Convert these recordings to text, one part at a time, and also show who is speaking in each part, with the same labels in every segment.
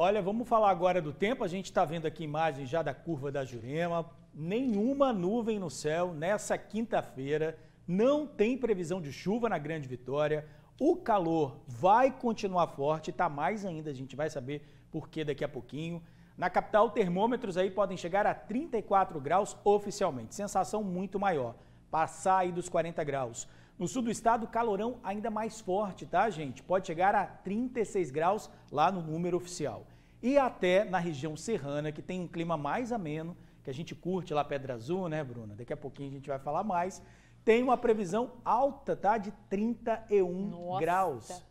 Speaker 1: Olha, vamos falar agora do tempo. A gente está vendo aqui imagens já da curva da Jurema. Nenhuma nuvem no céu nessa quinta-feira. Não tem previsão de chuva na Grande Vitória. O calor vai continuar forte, está mais ainda, a gente vai saber por que daqui a pouquinho. Na capital, termômetros aí podem chegar a 34 graus oficialmente, sensação muito maior, passar aí dos 40 graus. No sul do estado, calorão ainda mais forte, tá, gente? Pode chegar a 36 graus lá no número oficial. E até na região serrana, que tem um clima mais ameno, que a gente curte lá Pedra Azul, né, Bruna? Daqui a pouquinho a gente vai falar mais. Tem uma previsão alta, tá? De 31 Nossa. graus.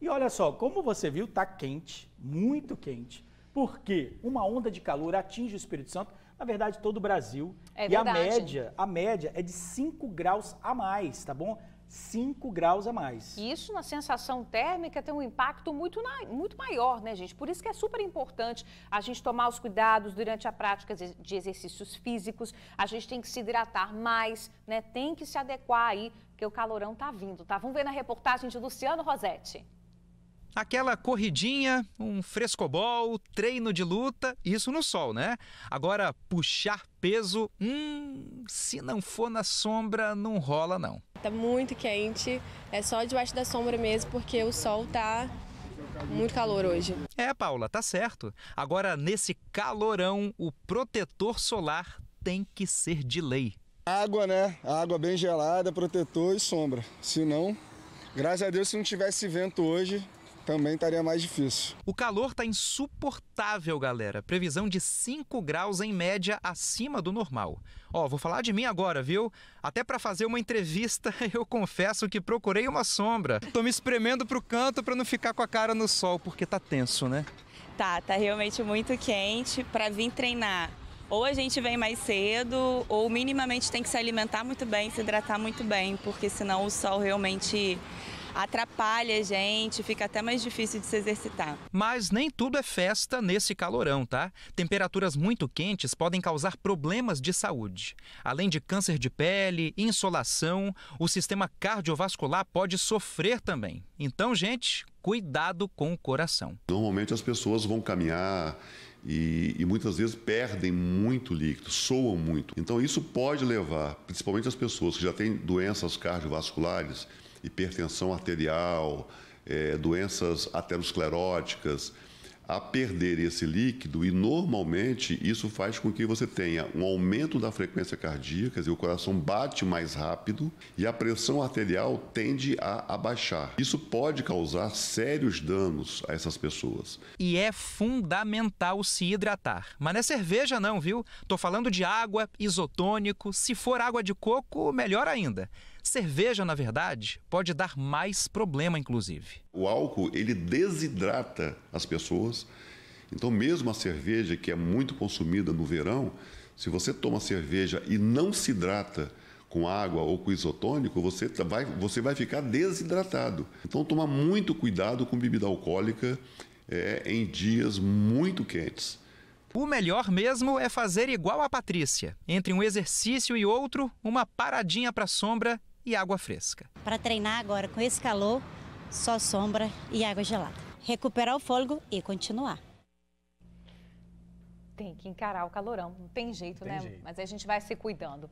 Speaker 1: E olha só, como você viu, tá quente, muito quente, porque uma onda de calor atinge o Espírito Santo, na verdade, todo o Brasil. É e verdade. a média, a média é de 5 graus a mais, tá bom? 5 graus a mais. Isso na sensação térmica tem um impacto muito, muito maior, né, gente? Por isso que é super importante a gente tomar os cuidados durante a prática de exercícios físicos, a gente tem que se hidratar mais, né? Tem que se adequar aí, porque o calorão tá vindo, tá? Vamos ver na reportagem de Luciano Rosetti
Speaker 2: aquela corridinha, um frescobol, treino de luta, isso no sol, né? Agora, puxar peso, hum, se não for na sombra, não rola não.
Speaker 3: Tá muito quente,
Speaker 2: é só debaixo da sombra mesmo, porque o sol tá muito calor hoje. É, Paula, tá certo. Agora, nesse calorão, o protetor solar tem que ser de lei. Água, né? Água bem gelada, protetor e sombra. Se não, graças a Deus, se não tivesse vento hoje, também estaria mais difícil. O calor está insuportável, galera. Previsão de 5 graus em média acima do normal. Ó, vou falar de mim agora, viu? Até para fazer uma entrevista, eu confesso que procurei uma sombra. Tô me espremendo pro canto para não ficar com a cara no sol, porque tá tenso, né? Tá, tá realmente muito quente para vir treinar. Ou a gente vem mais cedo, ou minimamente tem que se alimentar muito bem, se hidratar muito bem, porque senão o sol realmente atrapalha a gente, fica até mais difícil de se exercitar. Mas nem tudo é festa nesse calorão, tá? Temperaturas muito quentes podem causar problemas de saúde. Além de câncer de pele, insolação, o sistema cardiovascular pode sofrer também. Então, gente, cuidado com o coração.
Speaker 3: Normalmente as pessoas vão caminhar e, e, muitas vezes perdem muito líquido, soam muito. Então isso pode levar, principalmente as pessoas que já têm doenças cardiovasculares, hipertensão arterial, é, doenças ateroscleróticas, a perder esse líquido e normalmente isso faz com que você tenha um aumento da frequência cardíaca, e o coração bate mais rápido e a pressão arterial tende a abaixar. Isso pode causar sérios danos a essas pessoas.
Speaker 2: E é fundamental se hidratar. Mas não é cerveja não, viu? Tô falando de água, isotônico, se for água de coco, melhor ainda. Cerveja, na verdade, pode dar mais problema, inclusive.
Speaker 3: O álcool, ele desidrata as pessoas. Então, mesmo a cerveja, que é muito consumida no verão, se você toma cerveja e não se hidrata com água ou com isotônico, você tá, vai, você vai ficar desidratado. Então, tomar muito cuidado com bebida alcoólica é, em dias muito quentes. O melhor
Speaker 2: mesmo é fazer igual a Patrícia. Entre um exercício e outro, uma paradinha para sombra e água fresca. Para treinar agora com esse calor, só sombra e água gelada. Recuperar o fôlego e continuar.
Speaker 1: Tem que encarar o calorão, não tem jeito, não né? tem né? Jeito. Mas a gente vai se cuidando.